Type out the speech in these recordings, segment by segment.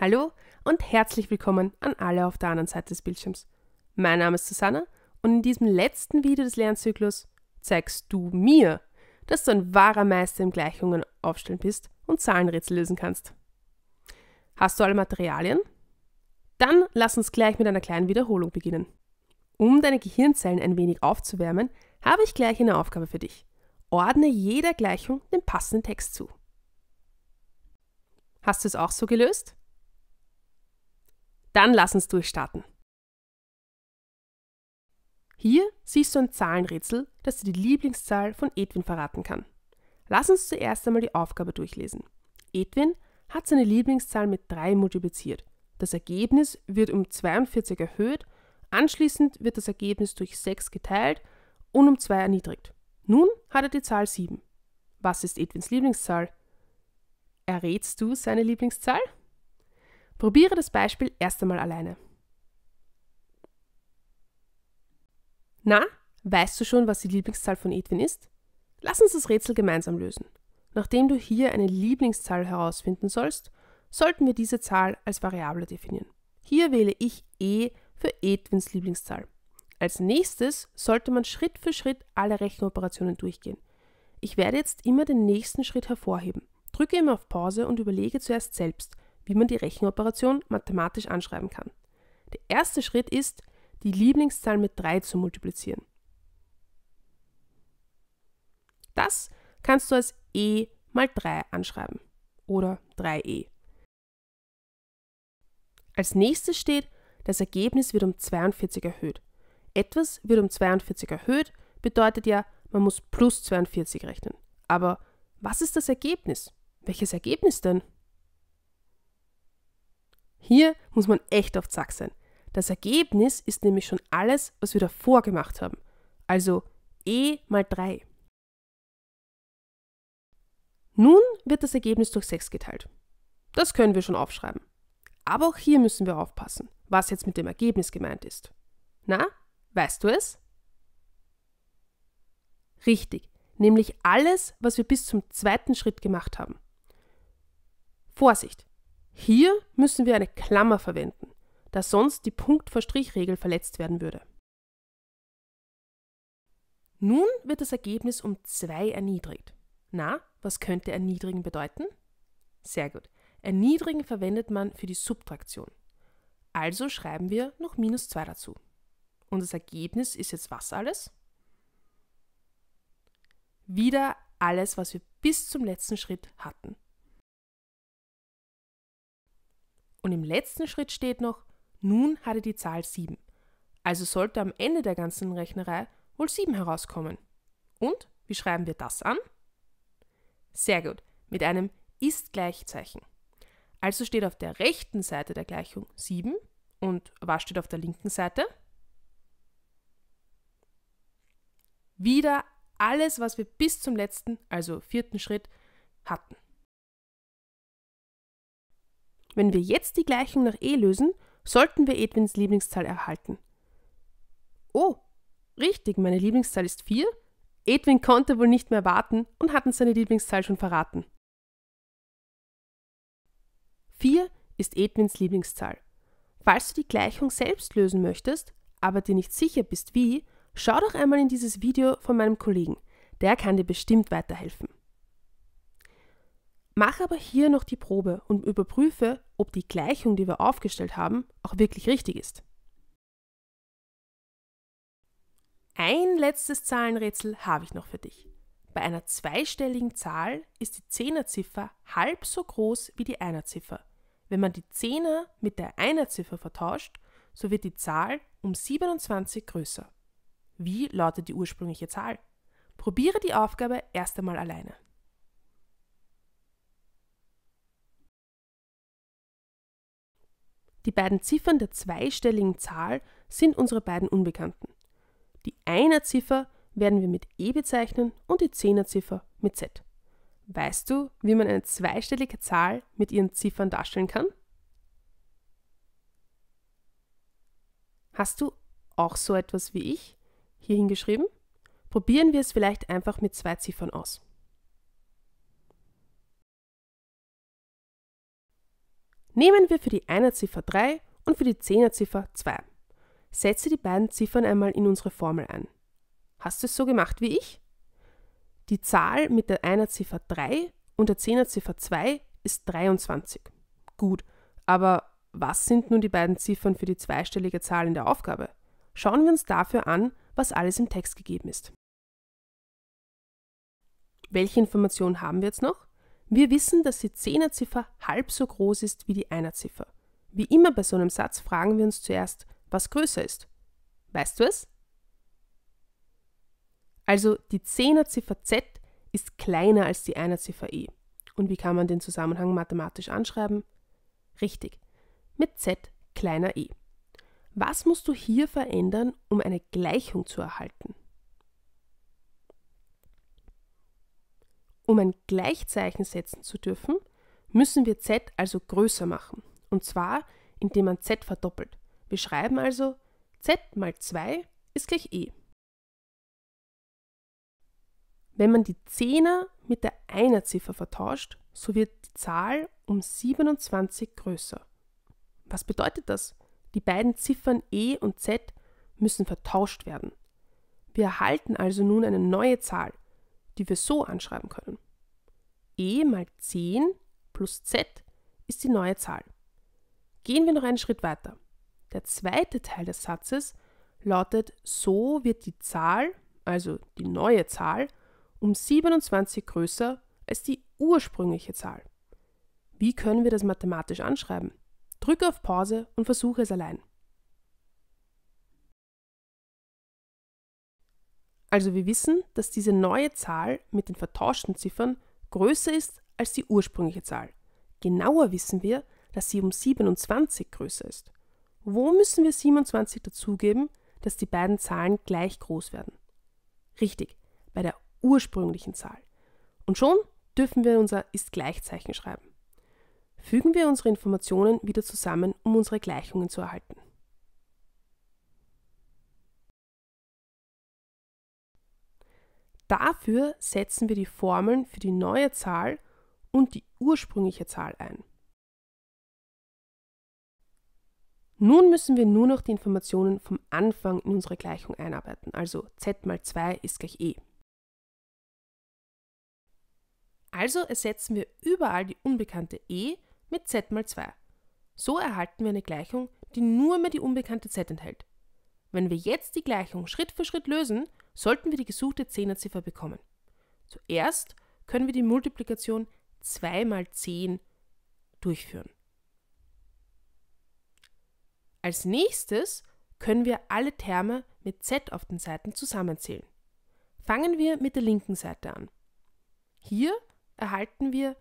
Hallo und herzlich willkommen an alle auf der anderen Seite des Bildschirms. Mein Name ist Susanne und in diesem letzten Video des Lernzyklus zeigst du mir, dass du ein wahrer Meister im Gleichungen aufstellen bist und Zahlenrätsel lösen kannst. Hast du alle Materialien? Dann lass uns gleich mit einer kleinen Wiederholung beginnen. Um deine Gehirnzellen ein wenig aufzuwärmen, habe ich gleich eine Aufgabe für dich. Ordne jeder Gleichung den passenden Text zu. Hast du es auch so gelöst? Dann lass uns durchstarten. Hier siehst du ein Zahlenrätsel, das dir die Lieblingszahl von Edwin verraten kann. Lass uns zuerst einmal die Aufgabe durchlesen. Edwin hat seine Lieblingszahl mit 3 multipliziert. Das Ergebnis wird um 42 erhöht, anschließend wird das Ergebnis durch 6 geteilt und um 2 erniedrigt. Nun hat er die Zahl 7. Was ist Edwins Lieblingszahl? Errätst du seine Lieblingszahl? Probiere das Beispiel erst einmal alleine. Na, weißt du schon, was die Lieblingszahl von Edwin ist? Lass uns das Rätsel gemeinsam lösen. Nachdem du hier eine Lieblingszahl herausfinden sollst, sollten wir diese Zahl als Variable definieren. Hier wähle ich E für Edwins Lieblingszahl. Als nächstes sollte man Schritt für Schritt alle Rechenoperationen durchgehen. Ich werde jetzt immer den nächsten Schritt hervorheben. Drücke immer auf Pause und überlege zuerst selbst, wie man die Rechenoperation mathematisch anschreiben kann. Der erste Schritt ist, die Lieblingszahl mit 3 zu multiplizieren. Das kannst du als e mal 3 anschreiben oder 3e. Als nächstes steht, das Ergebnis wird um 42 erhöht. Etwas wird um 42 erhöht, bedeutet ja, man muss plus 42 rechnen. Aber was ist das Ergebnis? Welches Ergebnis denn? Hier muss man echt auf Zack sein. Das Ergebnis ist nämlich schon alles, was wir davor gemacht haben. Also e mal 3. Nun wird das Ergebnis durch 6 geteilt. Das können wir schon aufschreiben. Aber auch hier müssen wir aufpassen, was jetzt mit dem Ergebnis gemeint ist. Na, weißt du es? Richtig, nämlich alles, was wir bis zum zweiten Schritt gemacht haben. Vorsicht, hier müssen wir eine Klammer verwenden, da sonst die Punkt-vor-Strich-Regel verletzt werden würde. Nun wird das Ergebnis um 2 erniedrigt. Na, was könnte erniedrigen bedeuten? Sehr gut. Erniedrigen verwendet man für die Subtraktion. Also schreiben wir noch minus 2 dazu. Und das Ergebnis ist jetzt was alles? Wieder alles, was wir bis zum letzten Schritt hatten. Und im letzten Schritt steht noch, nun hatte die Zahl 7. Also sollte am Ende der ganzen Rechnerei wohl 7 herauskommen. Und wie schreiben wir das an? Sehr gut, mit einem Ist-Gleichzeichen. Also steht auf der rechten Seite der Gleichung 7 und was steht auf der linken Seite? Wieder alles, was wir bis zum letzten, also vierten Schritt hatten. Wenn wir jetzt die Gleichung nach e lösen, sollten wir Edwins Lieblingszahl erhalten. Oh, richtig, meine Lieblingszahl ist 4. Edwin konnte wohl nicht mehr warten und hat uns seine Lieblingszahl schon verraten. 4 ist Edwins Lieblingszahl. Falls du die Gleichung selbst lösen möchtest, aber dir nicht sicher bist wie, schau doch einmal in dieses Video von meinem Kollegen. Der kann dir bestimmt weiterhelfen. Mach aber hier noch die Probe und überprüfe, ob die Gleichung, die wir aufgestellt haben, auch wirklich richtig ist. Ein letztes Zahlenrätsel habe ich noch für dich. Bei einer zweistelligen Zahl ist die Zehnerziffer halb so groß wie die Einerziffer. Wenn man die Zehner mit der Einerziffer vertauscht, so wird die Zahl um 27 größer. Wie lautet die ursprüngliche Zahl? Probiere die Aufgabe erst einmal alleine. Die beiden Ziffern der zweistelligen Zahl sind unsere beiden Unbekannten. Die Einer-Ziffer werden wir mit e bezeichnen und die Zehner-Ziffer mit z. Weißt du, wie man eine zweistellige Zahl mit ihren Ziffern darstellen kann? Hast du auch so etwas wie ich hier hingeschrieben? Probieren wir es vielleicht einfach mit zwei Ziffern aus. Nehmen wir für die 1er Ziffer 3 und für die 10er Ziffer 2. Setze die beiden Ziffern einmal in unsere Formel ein. Hast du es so gemacht wie ich? Die Zahl mit der 1er Ziffer 3 und der 10er Ziffer 2 ist 23. Gut, aber was sind nun die beiden Ziffern für die zweistellige Zahl in der Aufgabe? Schauen wir uns dafür an, was alles im Text gegeben ist. Welche Informationen haben wir jetzt noch? Wir wissen, dass die Zehnerziffer halb so groß ist wie die Einerziffer. Wie immer bei so einem Satz fragen wir uns zuerst, was größer ist. Weißt du es? Also die Zehnerziffer z ist kleiner als die Einerziffer e. Und wie kann man den Zusammenhang mathematisch anschreiben? Richtig, mit z kleiner e. Was musst du hier verändern, um eine Gleichung zu erhalten? Um ein Gleichzeichen setzen zu dürfen, müssen wir z also größer machen. Und zwar, indem man z verdoppelt. Wir schreiben also z mal 2 ist gleich e. Wenn man die Zehner mit der Ziffer vertauscht, so wird die Zahl um 27 größer. Was bedeutet das? Die beiden Ziffern e und z müssen vertauscht werden. Wir erhalten also nun eine neue Zahl, die wir so anschreiben können. e mal 10 plus z ist die neue Zahl. Gehen wir noch einen Schritt weiter. Der zweite Teil des Satzes lautet, so wird die Zahl, also die neue Zahl, um 27 größer als die ursprüngliche Zahl. Wie können wir das mathematisch anschreiben? Drücke auf Pause und versuche es allein. Also wir wissen, dass diese neue Zahl mit den vertauschten Ziffern größer ist als die ursprüngliche Zahl. Genauer wissen wir, dass sie um 27 größer ist. Wo müssen wir 27 dazugeben, dass die beiden Zahlen gleich groß werden? Richtig, bei der ursprünglichen Zahl. Und schon dürfen wir unser Ist-Gleichzeichen schreiben. Fügen wir unsere Informationen wieder zusammen, um unsere Gleichungen zu erhalten. Dafür setzen wir die Formeln für die neue Zahl und die ursprüngliche Zahl ein. Nun müssen wir nur noch die Informationen vom Anfang in unsere Gleichung einarbeiten, also z mal 2 ist gleich e. Also ersetzen wir überall die unbekannte e mit z mal 2. So erhalten wir eine Gleichung, die nur mehr die unbekannte z enthält. Wenn wir jetzt die Gleichung Schritt für Schritt lösen, sollten wir die gesuchte Zehnerziffer bekommen. Zuerst können wir die Multiplikation 2 mal 10 durchführen. Als nächstes können wir alle Terme mit z auf den Seiten zusammenzählen. Fangen wir mit der linken Seite an. Hier erhalten wir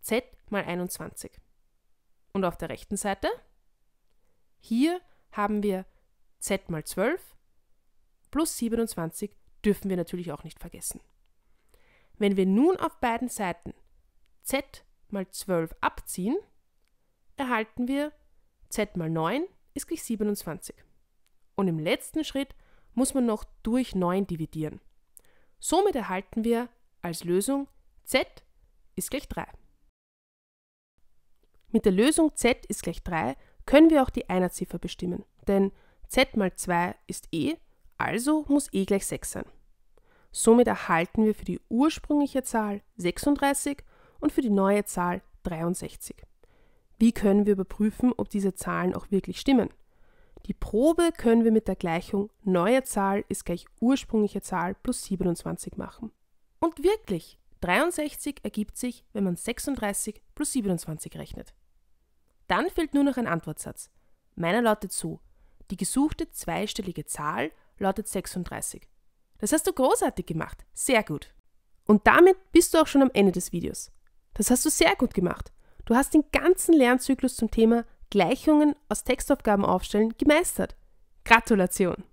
z mal 21. Und auf der rechten Seite? Hier haben wir z mal 12 plus 27 dürfen wir natürlich auch nicht vergessen. Wenn wir nun auf beiden Seiten z mal 12 abziehen, erhalten wir z mal 9 ist gleich 27. Und im letzten Schritt muss man noch durch 9 dividieren. Somit erhalten wir als Lösung z ist gleich 3. Mit der Lösung z ist gleich 3 können wir auch die Einerziffer bestimmen, denn z mal 2 ist e also muss e gleich 6 sein. Somit erhalten wir für die ursprüngliche Zahl 36 und für die neue Zahl 63. Wie können wir überprüfen, ob diese Zahlen auch wirklich stimmen? Die Probe können wir mit der Gleichung neue Zahl ist gleich ursprüngliche Zahl plus 27 machen. Und wirklich, 63 ergibt sich, wenn man 36 plus 27 rechnet. Dann fehlt nur noch ein Antwortsatz. Meiner lautet so, die gesuchte zweistellige Zahl lautet 36. Das hast du großartig gemacht. Sehr gut. Und damit bist du auch schon am Ende des Videos. Das hast du sehr gut gemacht. Du hast den ganzen Lernzyklus zum Thema Gleichungen aus Textaufgaben aufstellen gemeistert. Gratulation!